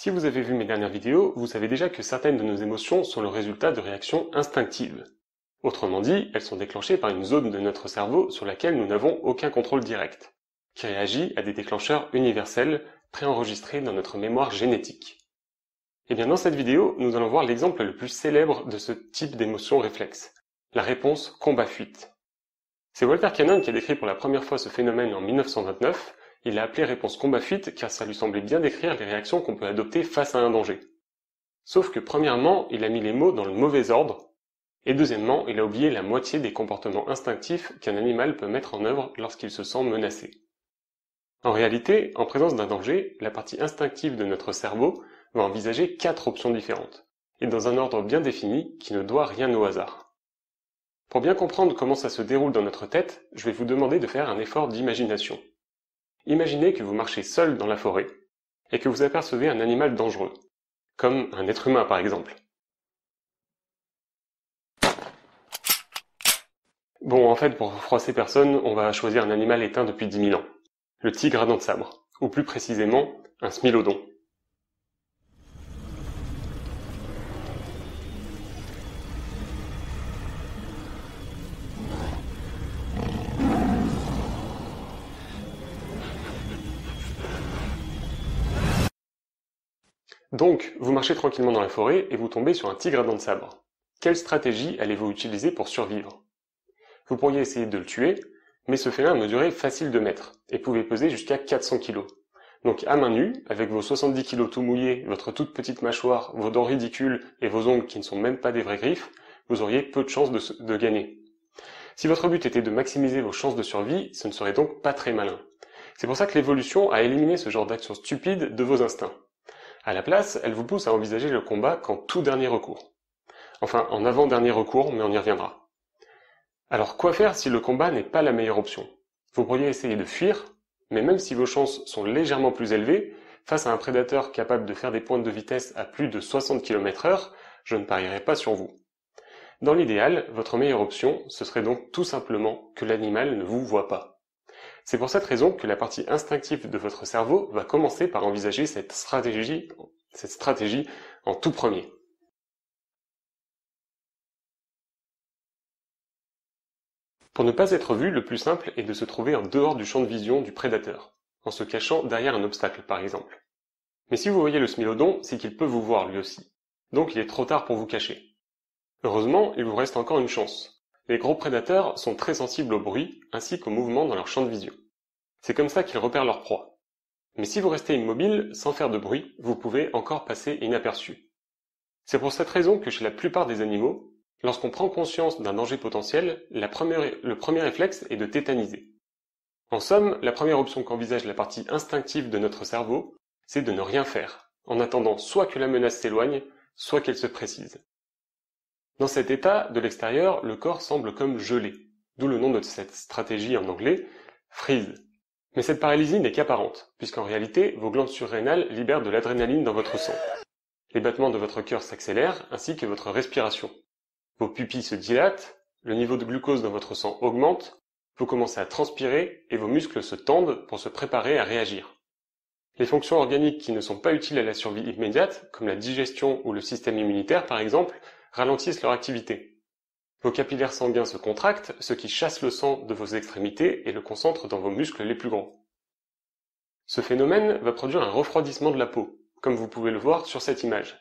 Si vous avez vu mes dernières vidéos, vous savez déjà que certaines de nos émotions sont le résultat de réactions instinctives. Autrement dit, elles sont déclenchées par une zone de notre cerveau sur laquelle nous n'avons aucun contrôle direct, qui réagit à des déclencheurs universels préenregistrés dans notre mémoire génétique. Et eh bien dans cette vidéo, nous allons voir l'exemple le plus célèbre de ce type d'émotion réflexe, la réponse combat-fuite. C'est Walter Cannon qui a décrit pour la première fois ce phénomène en 1929 il a appelé réponse combat fuite car ça lui semblait bien décrire les réactions qu'on peut adopter face à un danger. Sauf que premièrement, il a mis les mots dans le mauvais ordre, et deuxièmement, il a oublié la moitié des comportements instinctifs qu'un animal peut mettre en œuvre lorsqu'il se sent menacé. En réalité, en présence d'un danger, la partie instinctive de notre cerveau va envisager quatre options différentes, et dans un ordre bien défini qui ne doit rien au hasard. Pour bien comprendre comment ça se déroule dans notre tête, je vais vous demander de faire un effort d'imagination. Imaginez que vous marchez seul dans la forêt et que vous apercevez un animal dangereux, comme un être humain par exemple. Bon, en fait, pour froisser personne, on va choisir un animal éteint depuis 10 000 ans. Le tigre à dents de sabre, ou plus précisément, un smilodon. Donc, vous marchez tranquillement dans la forêt et vous tombez sur un tigre à dents de sabre. Quelle stratégie allez-vous utiliser pour survivre Vous pourriez essayer de le tuer, mais ce félin a mesuré facile de mettre et pouvait peser jusqu'à 400 kg. Donc à main nue, avec vos 70 kg tout mouillés, votre toute petite mâchoire, vos dents ridicules et vos ongles qui ne sont même pas des vraies griffes, vous auriez peu de chances de gagner. Si votre but était de maximiser vos chances de survie, ce ne serait donc pas très malin. C'est pour ça que l'évolution a éliminé ce genre d'action stupide de vos instincts. À la place, elle vous pousse à envisager le combat qu'en tout dernier recours. Enfin, en avant-dernier recours, mais on y reviendra. Alors quoi faire si le combat n'est pas la meilleure option Vous pourriez essayer de fuir, mais même si vos chances sont légèrement plus élevées, face à un prédateur capable de faire des pointes de vitesse à plus de 60 km heure, je ne parierais pas sur vous. Dans l'idéal, votre meilleure option, ce serait donc tout simplement que l'animal ne vous voit pas. C'est pour cette raison que la partie instinctive de votre cerveau va commencer par envisager cette stratégie, en tout premier. Pour ne pas être vu, le plus simple est de se trouver en dehors du champ de vision du prédateur, en se cachant derrière un obstacle par exemple. Mais si vous voyez le smilodon, c'est qu'il peut vous voir lui aussi. Donc il est trop tard pour vous cacher. Heureusement, il vous reste encore une chance. Les gros prédateurs sont très sensibles au bruit ainsi qu'aux mouvement dans leur champ de vision. C'est comme ça qu'ils repèrent leur proie. Mais si vous restez immobile, sans faire de bruit, vous pouvez encore passer inaperçu. C'est pour cette raison que chez la plupart des animaux, lorsqu'on prend conscience d'un danger potentiel, le premier réflexe est de tétaniser. En somme, la première option qu'envisage la partie instinctive de notre cerveau, c'est de ne rien faire, en attendant soit que la menace s'éloigne, soit qu'elle se précise. Dans cet état, de l'extérieur, le corps semble comme gelé, d'où le nom de cette stratégie en anglais, freeze. Mais cette paralysie n'est qu'apparente, puisqu'en réalité, vos glandes surrénales libèrent de l'adrénaline dans votre sang. Les battements de votre cœur s'accélèrent, ainsi que votre respiration. Vos pupilles se dilatent, le niveau de glucose dans votre sang augmente, vous commencez à transpirer et vos muscles se tendent pour se préparer à réagir. Les fonctions organiques qui ne sont pas utiles à la survie immédiate, comme la digestion ou le système immunitaire par exemple, ralentissent leur activité. Vos capillaires sanguins se contractent, ce qui chasse le sang de vos extrémités et le concentre dans vos muscles les plus grands. Ce phénomène va produire un refroidissement de la peau, comme vous pouvez le voir sur cette image.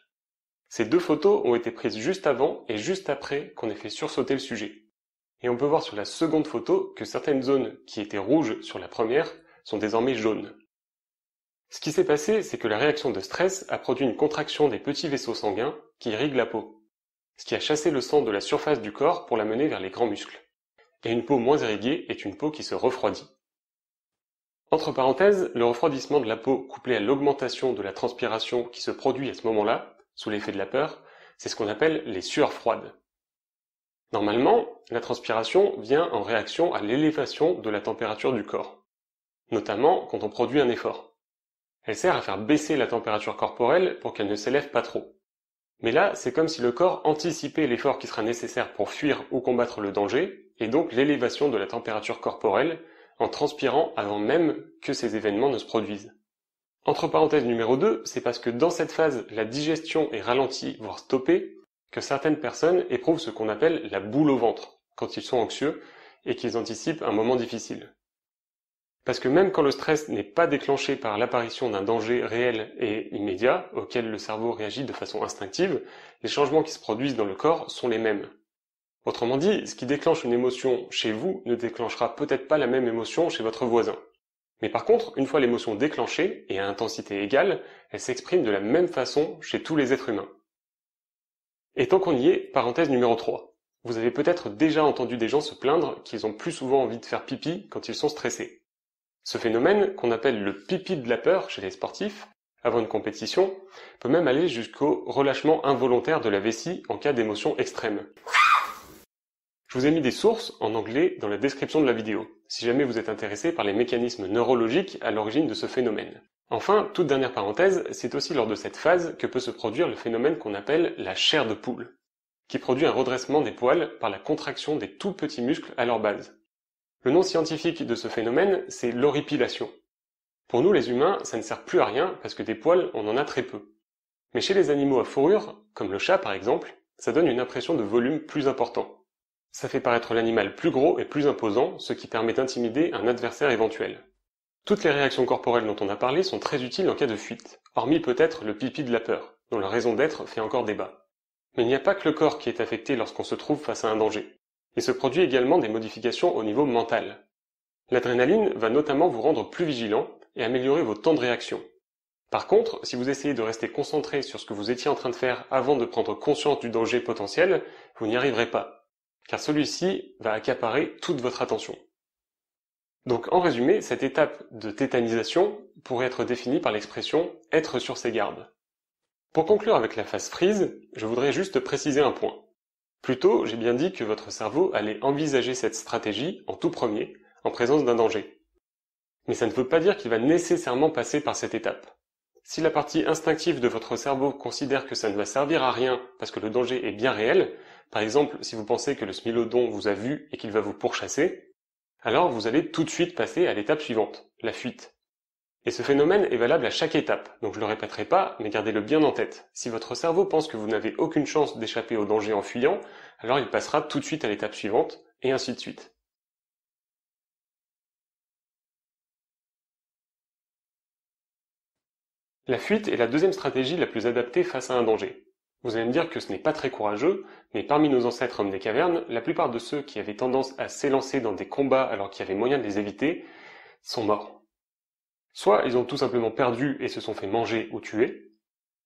Ces deux photos ont été prises juste avant et juste après qu'on ait fait sursauter le sujet. Et on peut voir sur la seconde photo que certaines zones qui étaient rouges sur la première sont désormais jaunes. Ce qui s'est passé, c'est que la réaction de stress a produit une contraction des petits vaisseaux sanguins qui irriguent la peau ce qui a chassé le sang de la surface du corps pour l'amener vers les grands muscles. Et une peau moins irriguée est une peau qui se refroidit. Entre parenthèses, le refroidissement de la peau couplé à l'augmentation de la transpiration qui se produit à ce moment-là, sous l'effet de la peur, c'est ce qu'on appelle les sueurs froides. Normalement, la transpiration vient en réaction à l'élévation de la température du corps, notamment quand on produit un effort. Elle sert à faire baisser la température corporelle pour qu'elle ne s'élève pas trop. Mais là, c'est comme si le corps anticipait l'effort qui sera nécessaire pour fuir ou combattre le danger, et donc l'élévation de la température corporelle, en transpirant avant même que ces événements ne se produisent. Entre parenthèses numéro 2, c'est parce que dans cette phase, la digestion est ralentie, voire stoppée, que certaines personnes éprouvent ce qu'on appelle la boule au ventre, quand ils sont anxieux et qu'ils anticipent un moment difficile. Parce que même quand le stress n'est pas déclenché par l'apparition d'un danger réel et immédiat auquel le cerveau réagit de façon instinctive, les changements qui se produisent dans le corps sont les mêmes. Autrement dit, ce qui déclenche une émotion chez vous ne déclenchera peut-être pas la même émotion chez votre voisin. Mais par contre, une fois l'émotion déclenchée et à intensité égale, elle s'exprime de la même façon chez tous les êtres humains. Et tant qu'on y est, parenthèse numéro 3. Vous avez peut-être déjà entendu des gens se plaindre qu'ils ont plus souvent envie de faire pipi quand ils sont stressés. Ce phénomène, qu'on appelle le pipi de la peur chez les sportifs, avant une compétition, peut même aller jusqu'au relâchement involontaire de la vessie en cas d'émotion extrême. Je vous ai mis des sources en anglais dans la description de la vidéo, si jamais vous êtes intéressé par les mécanismes neurologiques à l'origine de ce phénomène. Enfin, toute dernière parenthèse, c'est aussi lors de cette phase que peut se produire le phénomène qu'on appelle la chair de poule, qui produit un redressement des poils par la contraction des tout petits muscles à leur base. Le nom scientifique de ce phénomène, c'est l'horripilation. Pour nous les humains, ça ne sert plus à rien parce que des poils, on en a très peu. Mais chez les animaux à fourrure, comme le chat par exemple, ça donne une impression de volume plus important. Ça fait paraître l'animal plus gros et plus imposant, ce qui permet d'intimider un adversaire éventuel. Toutes les réactions corporelles dont on a parlé sont très utiles en cas de fuite, hormis peut-être le pipi de la peur, dont la raison d'être fait encore débat. Mais il n'y a pas que le corps qui est affecté lorsqu'on se trouve face à un danger et se produit également des modifications au niveau mental. L'adrénaline va notamment vous rendre plus vigilant et améliorer vos temps de réaction. Par contre, si vous essayez de rester concentré sur ce que vous étiez en train de faire avant de prendre conscience du danger potentiel, vous n'y arriverez pas, car celui-ci va accaparer toute votre attention. Donc en résumé, cette étape de tétanisation pourrait être définie par l'expression être sur ses gardes. Pour conclure avec la phase freeze, je voudrais juste préciser un point. Plutôt, j'ai bien dit que votre cerveau allait envisager cette stratégie en tout premier, en présence d'un danger. Mais ça ne veut pas dire qu'il va nécessairement passer par cette étape. Si la partie instinctive de votre cerveau considère que ça ne va servir à rien parce que le danger est bien réel, par exemple si vous pensez que le smilodon vous a vu et qu'il va vous pourchasser, alors vous allez tout de suite passer à l'étape suivante, la fuite. Et ce phénomène est valable à chaque étape, donc je le répéterai pas, mais gardez-le bien en tête. Si votre cerveau pense que vous n'avez aucune chance d'échapper au danger en fuyant, alors il passera tout de suite à l'étape suivante, et ainsi de suite. La fuite est la deuxième stratégie la plus adaptée face à un danger. Vous allez me dire que ce n'est pas très courageux, mais parmi nos ancêtres hommes des cavernes, la plupart de ceux qui avaient tendance à s'élancer dans des combats alors qu'il y avait moyen de les éviter sont morts. Soit ils ont tout simplement perdu et se sont fait manger ou tuer,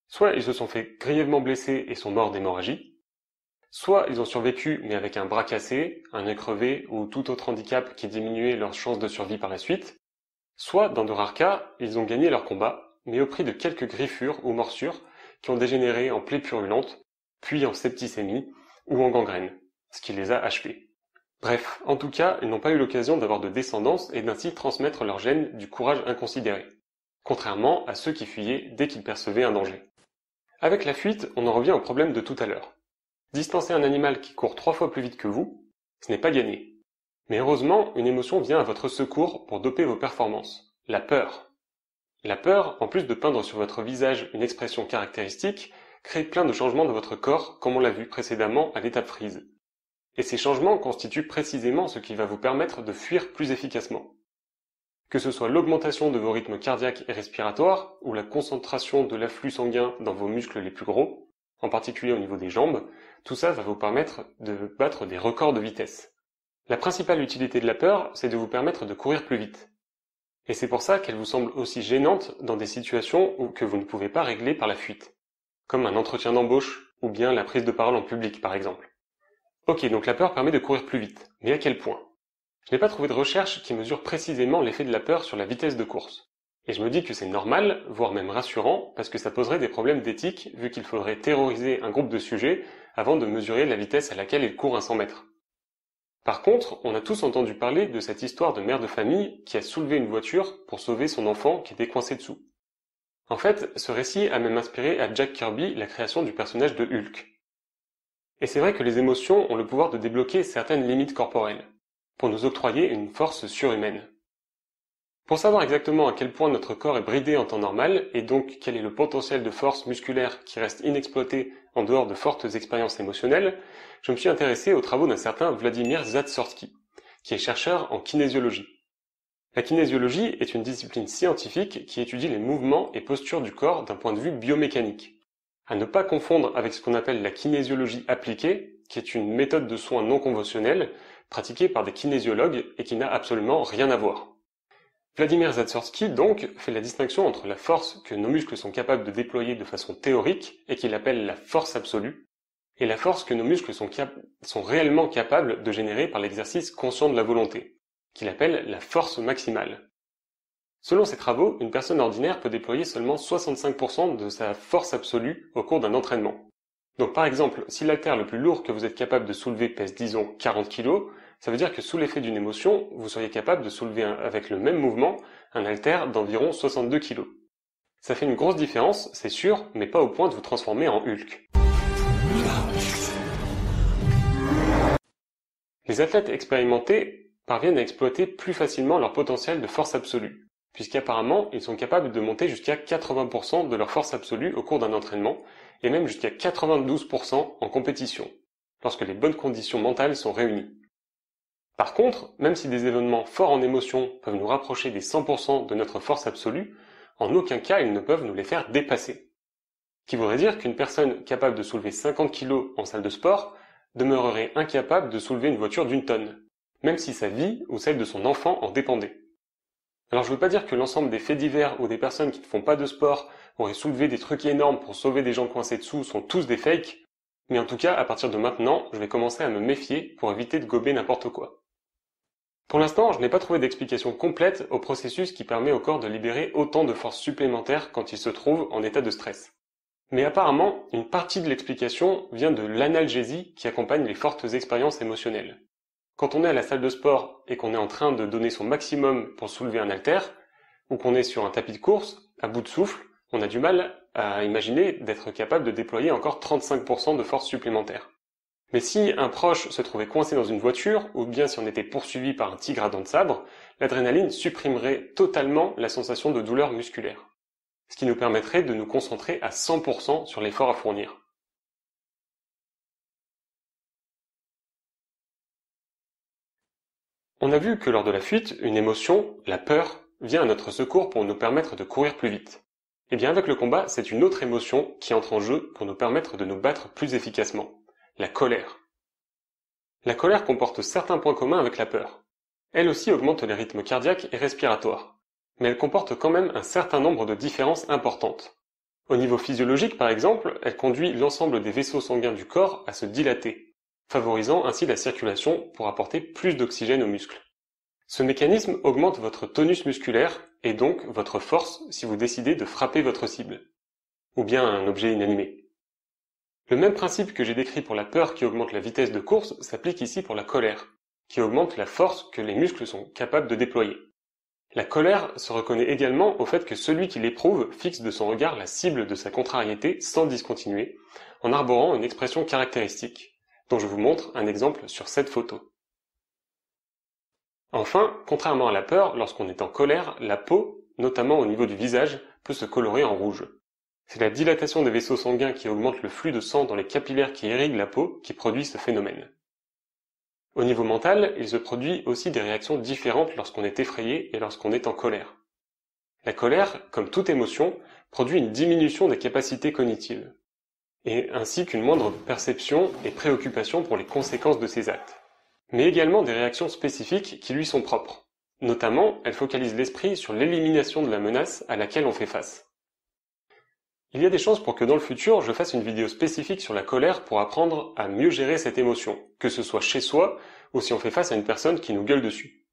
soit ils se sont fait grièvement blesser et sont morts d'hémorragie, soit ils ont survécu mais avec un bras cassé, un nez crevé ou tout autre handicap qui diminuait leurs chances de survie par la suite, soit, dans de rares cas, ils ont gagné leur combat, mais au prix de quelques griffures ou morsures qui ont dégénéré en plaies purulentes, puis en septicémie ou en gangrène, ce qui les a achevés. Bref, en tout cas, ils n'ont pas eu l'occasion d'avoir de descendance et d'ainsi transmettre leur gène du courage inconsidéré, contrairement à ceux qui fuyaient dès qu'ils percevaient un danger. Avec la fuite, on en revient au problème de tout à l'heure. Distancer un animal qui court trois fois plus vite que vous, ce n'est pas gagné. Mais heureusement, une émotion vient à votre secours pour doper vos performances, la peur. La peur, en plus de peindre sur votre visage une expression caractéristique, crée plein de changements dans votre corps, comme on l'a vu précédemment à l'étape freeze. Et ces changements constituent précisément ce qui va vous permettre de fuir plus efficacement. Que ce soit l'augmentation de vos rythmes cardiaques et respiratoires ou la concentration de l'afflux sanguin dans vos muscles les plus gros, en particulier au niveau des jambes, tout ça va vous permettre de battre des records de vitesse. La principale utilité de la peur, c'est de vous permettre de courir plus vite. Et c'est pour ça qu'elle vous semble aussi gênante dans des situations où que vous ne pouvez pas régler par la fuite, comme un entretien d'embauche ou bien la prise de parole en public par exemple. Ok, donc la peur permet de courir plus vite, mais à quel point Je n'ai pas trouvé de recherche qui mesure précisément l'effet de la peur sur la vitesse de course. Et je me dis que c'est normal, voire même rassurant, parce que ça poserait des problèmes d'éthique, vu qu'il faudrait terroriser un groupe de sujets avant de mesurer la vitesse à laquelle ils courent un 100 mètres. Par contre, on a tous entendu parler de cette histoire de mère de famille qui a soulevé une voiture pour sauver son enfant qui était coincé dessous. En fait, ce récit a même inspiré à Jack Kirby la création du personnage de Hulk. Et c'est vrai que les émotions ont le pouvoir de débloquer certaines limites corporelles, pour nous octroyer une force surhumaine. Pour savoir exactement à quel point notre corps est bridé en temps normal, et donc quel est le potentiel de force musculaire qui reste inexploité en dehors de fortes expériences émotionnelles, je me suis intéressé aux travaux d'un certain Vladimir Zatsorski, qui est chercheur en kinésiologie. La kinésiologie est une discipline scientifique qui étudie les mouvements et postures du corps d'un point de vue biomécanique, à ne pas confondre avec ce qu'on appelle la kinésiologie appliquée, qui est une méthode de soins non conventionnelle pratiquée par des kinésiologues et qui n'a absolument rien à voir. Vladimir Zatsorsky, donc, fait la distinction entre la force que nos muscles sont capables de déployer de façon théorique et qu'il appelle la force absolue, et la force que nos muscles sont réellement capables de générer par l'exercice conscient de la volonté, qu'il appelle la force maximale. Selon ces travaux, une personne ordinaire peut déployer seulement 65% de sa force absolue au cours d'un entraînement. Donc par exemple, si l'altère le plus lourd que vous êtes capable de soulever pèse disons 40 kg, ça veut dire que sous l'effet d'une émotion, vous seriez capable de soulever avec le même mouvement un altère d'environ 62 kg. Ça fait une grosse différence, c'est sûr, mais pas au point de vous transformer en Hulk. Les athlètes expérimentés parviennent à exploiter plus facilement leur potentiel de force absolue puisqu'apparemment, ils sont capables de monter jusqu'à 80% de leur force absolue au cours d'un entraînement, et même jusqu'à 92% en compétition, lorsque les bonnes conditions mentales sont réunies. Par contre, même si des événements forts en émotion peuvent nous rapprocher des 100% de notre force absolue, en aucun cas ils ne peuvent nous les faire dépasser. Ce qui voudrait dire qu'une personne capable de soulever 50 kg en salle de sport demeurerait incapable de soulever une voiture d'une tonne, même si sa vie ou celle de son enfant en dépendait. Alors je veux pas dire que l'ensemble des faits divers ou des personnes qui ne font pas de sport auraient soulevé des trucs énormes pour sauver des gens coincés dessous sont tous des fakes, mais en tout cas, à partir de maintenant, je vais commencer à me méfier pour éviter de gober n'importe quoi. Pour l'instant, je n'ai pas trouvé d'explication complète au processus qui permet au corps de libérer autant de forces supplémentaires quand il se trouve en état de stress. Mais apparemment, une partie de l'explication vient de l'analgésie qui accompagne les fortes expériences émotionnelles. Quand on est à la salle de sport et qu'on est en train de donner son maximum pour soulever un haltère, ou qu'on est sur un tapis de course, à bout de souffle, on a du mal à imaginer d'être capable de déployer encore 35% de force supplémentaire. Mais si un proche se trouvait coincé dans une voiture, ou bien si on était poursuivi par un tigre à dents de sabre, l'adrénaline supprimerait totalement la sensation de douleur musculaire. Ce qui nous permettrait de nous concentrer à 100% sur l'effort à fournir. On a vu que lors de la fuite, une émotion, la peur, vient à notre secours pour nous permettre de courir plus vite. Eh bien avec le combat, c'est une autre émotion qui entre en jeu pour nous permettre de nous battre plus efficacement, la colère. La colère comporte certains points communs avec la peur. Elle aussi augmente les rythmes cardiaques et respiratoires, mais elle comporte quand même un certain nombre de différences importantes. Au niveau physiologique par exemple, elle conduit l'ensemble des vaisseaux sanguins du corps à se dilater, favorisant ainsi la circulation pour apporter plus d'oxygène aux muscles. Ce mécanisme augmente votre tonus musculaire et donc votre force si vous décidez de frapper votre cible, ou bien un objet inanimé. Le même principe que j'ai décrit pour la peur qui augmente la vitesse de course s'applique ici pour la colère, qui augmente la force que les muscles sont capables de déployer. La colère se reconnaît également au fait que celui qui l'éprouve fixe de son regard la cible de sa contrariété sans discontinuer, en arborant une expression caractéristique, dont je vous montre un exemple sur cette photo. Enfin, contrairement à la peur, lorsqu'on est en colère, la peau, notamment au niveau du visage, peut se colorer en rouge. C'est la dilatation des vaisseaux sanguins qui augmente le flux de sang dans les capillaires qui irriguent la peau qui produit ce phénomène. Au niveau mental, il se produit aussi des réactions différentes lorsqu'on est effrayé et lorsqu'on est en colère. La colère, comme toute émotion, produit une diminution des capacités cognitives et ainsi qu'une moindre perception et préoccupation pour les conséquences de ses actes, mais également des réactions spécifiques qui lui sont propres. Notamment, elle focalise l'esprit sur l'élimination de la menace à laquelle on fait face. Il y a des chances pour que dans le futur, je fasse une vidéo spécifique sur la colère pour apprendre à mieux gérer cette émotion, que ce soit chez soi ou si on fait face à une personne qui nous gueule dessus.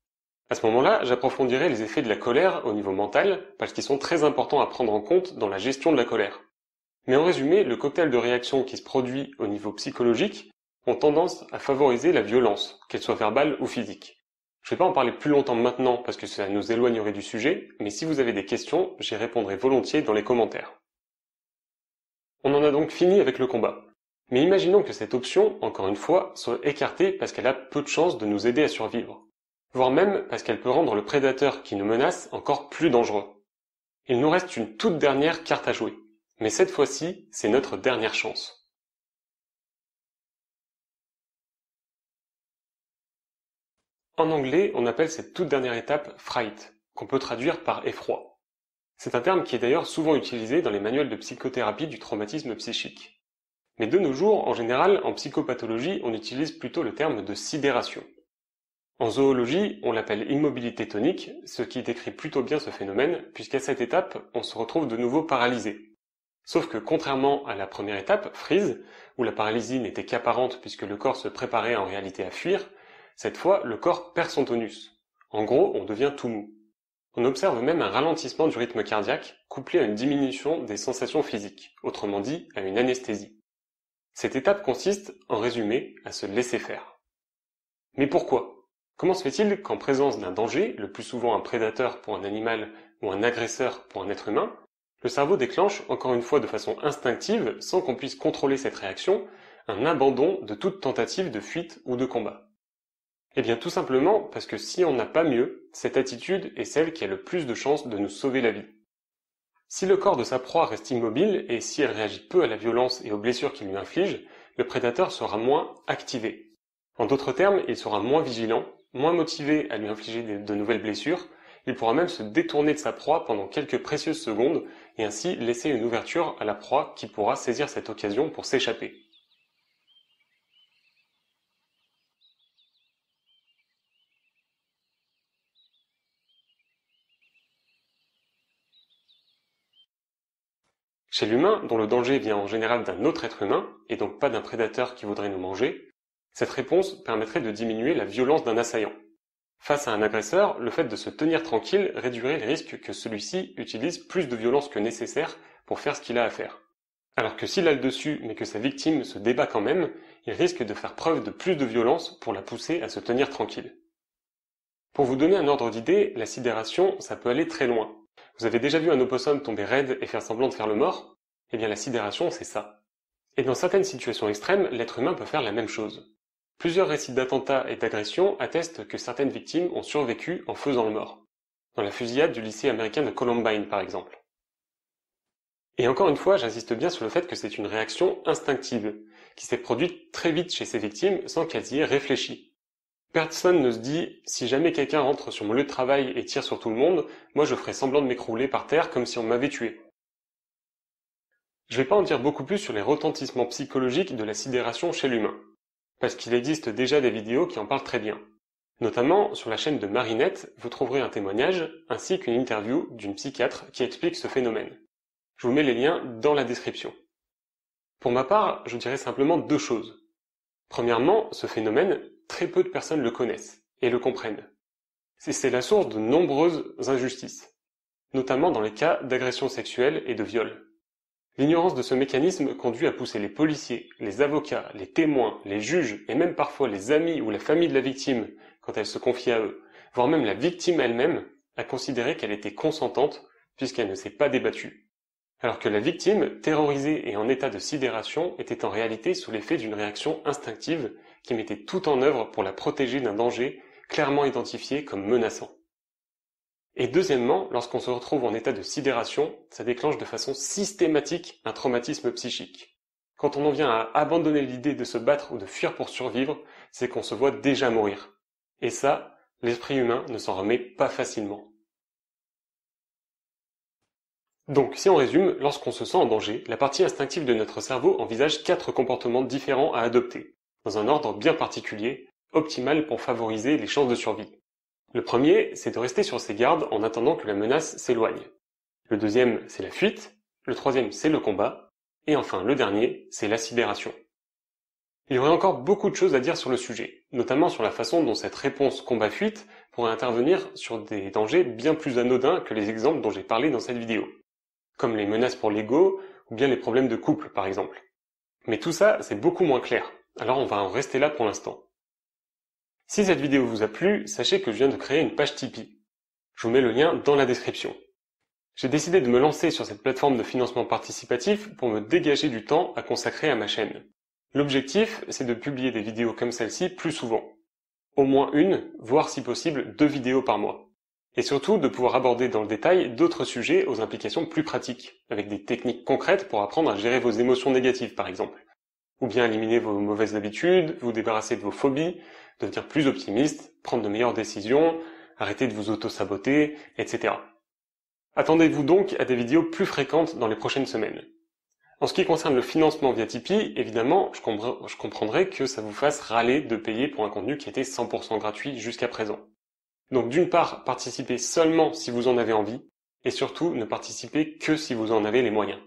À ce moment-là, j'approfondirai les effets de la colère au niveau mental, parce qu'ils sont très importants à prendre en compte dans la gestion de la colère. Mais en résumé, le cocktail de réactions qui se produit au niveau psychologique ont tendance à favoriser la violence, qu'elle soit verbale ou physique. Je ne vais pas en parler plus longtemps maintenant parce que cela nous éloignerait du sujet, mais si vous avez des questions, j'y répondrai volontiers dans les commentaires. On en a donc fini avec le combat. Mais imaginons que cette option, encore une fois, soit écartée parce qu'elle a peu de chances de nous aider à survivre, voire même parce qu'elle peut rendre le prédateur qui nous menace encore plus dangereux. Il nous reste une toute dernière carte à jouer, mais cette fois-ci, c'est notre dernière chance. En anglais, on appelle cette toute dernière étape fright, qu'on peut traduire par effroi. C'est un terme qui est d'ailleurs souvent utilisé dans les manuels de psychothérapie du traumatisme psychique. Mais de nos jours, en général, en psychopathologie, on utilise plutôt le terme de sidération. En zoologie, on l'appelle immobilité tonique, ce qui décrit plutôt bien ce phénomène, puisqu'à cette étape, on se retrouve de nouveau paralysé, Sauf que contrairement à la première étape, freeze, où la paralysie n'était qu'apparente puisque le corps se préparait en réalité à fuir, cette fois le corps perd son tonus. En gros, on devient tout mou. On observe même un ralentissement du rythme cardiaque couplé à une diminution des sensations physiques, autrement dit à une anesthésie. Cette étape consiste, en résumé, à se laisser faire. Mais pourquoi Comment se fait-il qu'en présence d'un danger, le plus souvent un prédateur pour un animal ou un agresseur pour un être humain, le cerveau déclenche, encore une fois de façon instinctive, sans qu'on puisse contrôler cette réaction, un abandon de toute tentative de fuite ou de combat. Eh bien tout simplement parce que si on n'a pas mieux, cette attitude est celle qui a le plus de chances de nous sauver la vie. Si le corps de sa proie reste immobile et si elle réagit peu à la violence et aux blessures qu'il lui inflige, le prédateur sera moins activé. En d'autres termes, il sera moins vigilant, moins motivé à lui infliger de nouvelles blessures, il pourra même se détourner de sa proie pendant quelques précieuses secondes et ainsi laisser une ouverture à la proie qui pourra saisir cette occasion pour s'échapper. Chez l'humain, dont le danger vient en général d'un autre être humain, et donc pas d'un prédateur qui voudrait nous manger, cette réponse permettrait de diminuer la violence d'un assaillant. Face à un agresseur, le fait de se tenir tranquille réduirait le risque que celui-ci utilise plus de violence que nécessaire pour faire ce qu'il a à faire. Alors que s'il a le dessus mais que sa victime se débat quand même, il risque de faire preuve de plus de violence pour la pousser à se tenir tranquille. Pour vous donner un ordre d'idée, la sidération, ça peut aller très loin. Vous avez déjà vu un opossum tomber raide et faire semblant de faire le mort Eh bien la sidération, c'est ça. Et dans certaines situations extrêmes, l'être humain peut faire la même chose. Plusieurs récits d'attentats et d'agressions attestent que certaines victimes ont survécu en faisant le mort, dans la fusillade du lycée américain de Columbine par exemple. Et encore une fois, j'insiste bien sur le fait que c'est une réaction instinctive, qui s'est produite très vite chez ces victimes sans qu'elles y aient réfléchi. Personne ne se dit, si jamais quelqu'un rentre sur mon lieu de travail et tire sur tout le monde, moi je ferai semblant de m'écrouler par terre comme si on m'avait tué. Je ne vais pas en dire beaucoup plus sur les retentissements psychologiques de la sidération chez l'humain parce qu'il existe déjà des vidéos qui en parlent très bien. Notamment, sur la chaîne de Marinette, vous trouverez un témoignage ainsi qu'une interview d'une psychiatre qui explique ce phénomène. Je vous mets les liens dans la description. Pour ma part, je dirais simplement deux choses. Premièrement, ce phénomène, très peu de personnes le connaissent et le comprennent. C'est la source de nombreuses injustices, notamment dans les cas d'agressions sexuelles et de viols. L'ignorance de ce mécanisme conduit à pousser les policiers, les avocats, les témoins, les juges et même parfois les amis ou la famille de la victime, quand elle se confie à eux, voire même la victime elle-même, à considérer qu'elle était consentante puisqu'elle ne s'est pas débattue. Alors que la victime, terrorisée et en état de sidération, était en réalité sous l'effet d'une réaction instinctive qui mettait tout en œuvre pour la protéger d'un danger clairement identifié comme menaçant. Et deuxièmement, lorsqu'on se retrouve en état de sidération, ça déclenche de façon systématique un traumatisme psychique. Quand on en vient à abandonner l'idée de se battre ou de fuir pour survivre, c'est qu'on se voit déjà mourir. Et ça, l'esprit humain ne s'en remet pas facilement. Donc, si on résume, lorsqu'on se sent en danger, la partie instinctive de notre cerveau envisage quatre comportements différents à adopter, dans un ordre bien particulier, optimal pour favoriser les chances de survie. Le premier, c'est de rester sur ses gardes en attendant que la menace s'éloigne. Le deuxième, c'est la fuite. Le troisième, c'est le combat. Et enfin, le dernier, c'est la sidération. Il y aurait encore beaucoup de choses à dire sur le sujet, notamment sur la façon dont cette réponse combat-fuite pourrait intervenir sur des dangers bien plus anodins que les exemples dont j'ai parlé dans cette vidéo, comme les menaces pour l'ego ou bien les problèmes de couple par exemple. Mais tout ça, c'est beaucoup moins clair, alors on va en rester là pour l'instant. Si cette vidéo vous a plu, sachez que je viens de créer une page Tipeee. Je vous mets le lien dans la description. J'ai décidé de me lancer sur cette plateforme de financement participatif pour me dégager du temps à consacrer à ma chaîne. L'objectif, c'est de publier des vidéos comme celle-ci plus souvent. Au moins une, voire si possible deux vidéos par mois. Et surtout de pouvoir aborder dans le détail d'autres sujets aux implications plus pratiques, avec des techniques concrètes pour apprendre à gérer vos émotions négatives par exemple. Ou bien éliminer vos mauvaises habitudes, vous débarrasser de vos phobies, devenir plus optimiste, prendre de meilleures décisions, arrêter de vous auto-saboter, etc. Attendez-vous donc à des vidéos plus fréquentes dans les prochaines semaines. En ce qui concerne le financement via Tipeee, évidemment, je, comprendrais comprendrai que ça vous fasse râler de payer pour un contenu qui était 100% gratuit jusqu'à présent. Donc d'une part, participez seulement si vous en avez envie, et surtout ne participez que si vous en avez les moyens.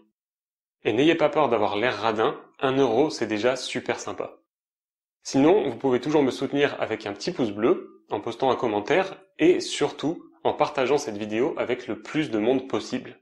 Et n'ayez pas peur d'avoir l'air radin, un euro c'est déjà super sympa. Sinon, vous pouvez toujours me soutenir avec un petit pouce bleu, en postant un commentaire et surtout en partageant cette vidéo avec le plus de monde possible.